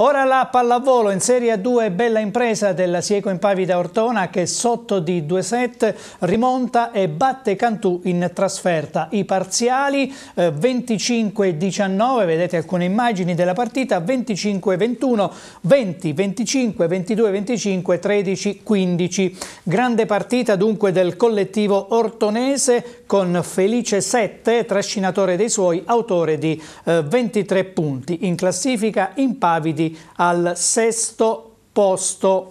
Ora la pallavolo in Serie 2 bella impresa della Sieco Impavida Ortona che sotto di due set rimonta e batte Cantù in trasferta. I parziali eh, 25-19, vedete alcune immagini della partita, 25-21, 20-25, 22-25, 13-15. Grande partita dunque del collettivo ortonese con Felice 7, trascinatore dei suoi, autore di eh, 23 punti. In classifica impavidi al sesto posto